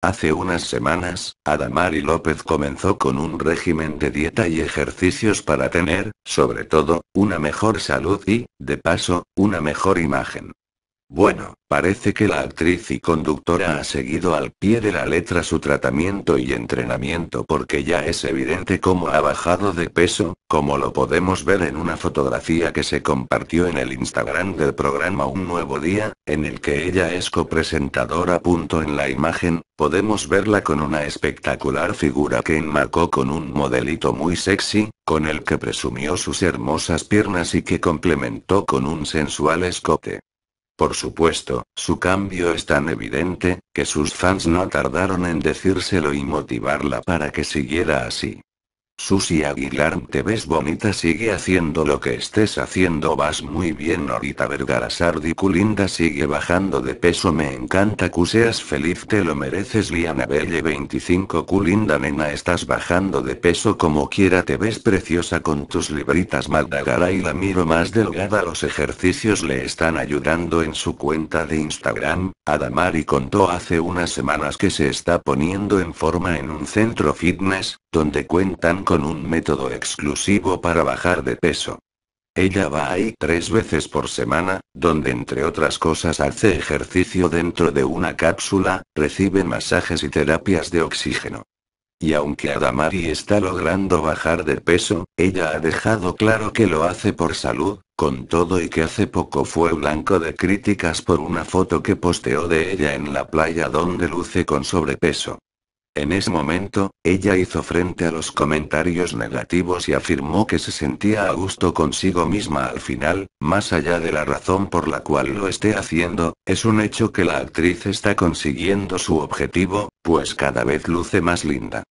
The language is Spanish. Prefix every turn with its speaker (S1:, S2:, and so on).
S1: Hace unas semanas, Adamari López comenzó con un régimen de dieta y ejercicios para tener, sobre todo, una mejor salud y, de paso, una mejor imagen. Bueno, parece que la actriz y conductora ha seguido al pie de la letra su tratamiento y entrenamiento porque ya es evidente cómo ha bajado de peso, como lo podemos ver en una fotografía que se compartió en el Instagram del programa Un Nuevo Día, en el que ella es copresentadora. En la imagen, podemos verla con una espectacular figura que enmarcó con un modelito muy sexy, con el que presumió sus hermosas piernas y que complementó con un sensual escote. Por supuesto, su cambio es tan evidente, que sus fans no tardaron en decírselo y motivarla para que siguiera así. Susi Aguilar, te ves bonita, sigue haciendo lo que estés haciendo, vas muy bien, Norita Vergara Sardi Culinda sigue bajando de peso, me encanta que seas feliz, te lo mereces, Liana Belle 25 Culinda nena, estás bajando de peso como quiera, te ves preciosa con tus libritas, Maldagara y la miro más delgada, los ejercicios le están ayudando en su cuenta de Instagram, Adamari contó hace unas semanas que se está poniendo en forma en un centro fitness, donde cuentan con un método exclusivo para bajar de peso. Ella va ahí tres veces por semana, donde entre otras cosas hace ejercicio dentro de una cápsula, recibe masajes y terapias de oxígeno. Y aunque Adamari está logrando bajar de peso, ella ha dejado claro que lo hace por salud, con todo y que hace poco fue blanco de críticas por una foto que posteó de ella en la playa donde luce con sobrepeso. En ese momento, ella hizo frente a los comentarios negativos y afirmó que se sentía a gusto consigo misma al final, más allá de la razón por la cual lo esté haciendo, es un hecho que la actriz está consiguiendo su objetivo, pues cada vez luce más linda.